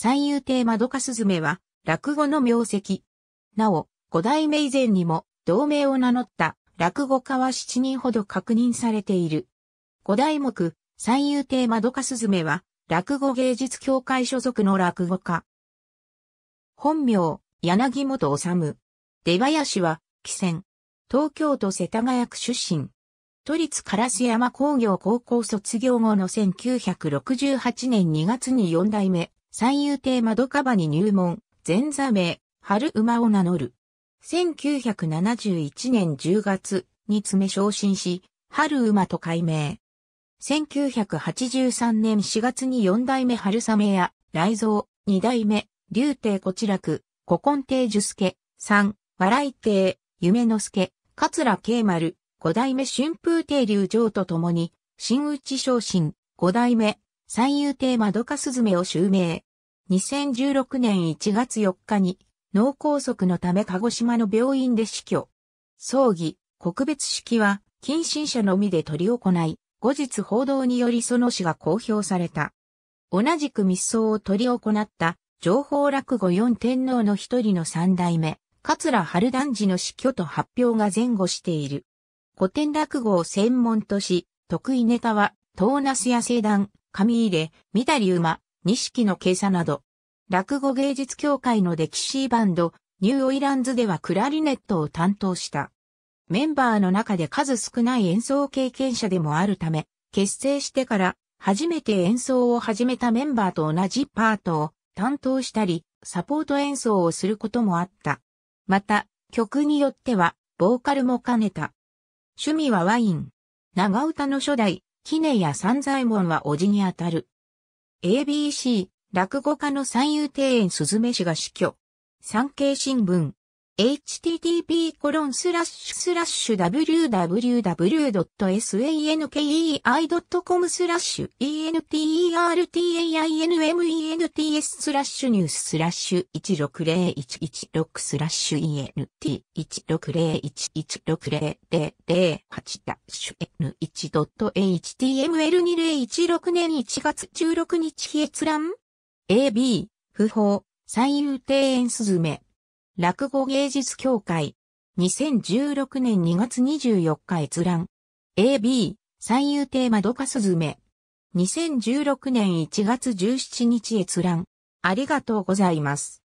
三遊亭窓かすずめは、落語の名跡。なお、五代目以前にも、同名を名乗った落語家は7人ほど確認されている。五代目、三遊亭窓かすずめは、落語芸術協会所属の落語家。本名、柳本治。出林は、汽船。東京都世田谷区出身。都立烏山工業高校卒業後の1968年2月に4代目、三遊亭窓かばに入門、前座名、春馬を名乗る。1971年10月、に詰め昇進し、春馬と改名。1983年4月に四代目春雨や、雷蔵、二代目、竜亭こちらく、古今亭樹介、三、笑い亭、夢之助、桂慶丸、五代目春風亭竜城と共に、新内昇進、五代目、三遊亭まどかすずめを襲名。2016年1月4日に脳梗塞のため鹿児島の病院で死去。葬儀、告別式は近親者のみで取り行い、後日報道によりその死が公表された。同じく密葬を取り行った情報落語四天皇の一人の三代目、桂春団次の死去と発表が前後している。古典落語を専門とし、得意ネタは、トーナスや聖団、紙入れ、みだり馬、錦の今朝など、落語芸術協会の歴史バンド、ニューオイランズではクラリネットを担当した。メンバーの中で数少ない演奏経験者でもあるため、結成してから初めて演奏を始めたメンバーと同じパートを担当したり、サポート演奏をすることもあった。また、曲によっては、ボーカルも兼ねた。趣味はワイン。長唄の初代、キネや三左衛門はおじにあたる。ABC、落語家の三遊庭すずめ氏が死去。産経新聞、http://www.sankei.com スラッシュ entertainments スラッシュニューススラッシュ160116スラッシュ ent1601160008 ダッシュ n1.html2016 年1月16日閲覧 AB 不法最優定円スズメ落語芸術協会。2016年2月24日閲覧。AB、三遊亭窓カスズメ。2016年1月17日閲覧。ありがとうございます。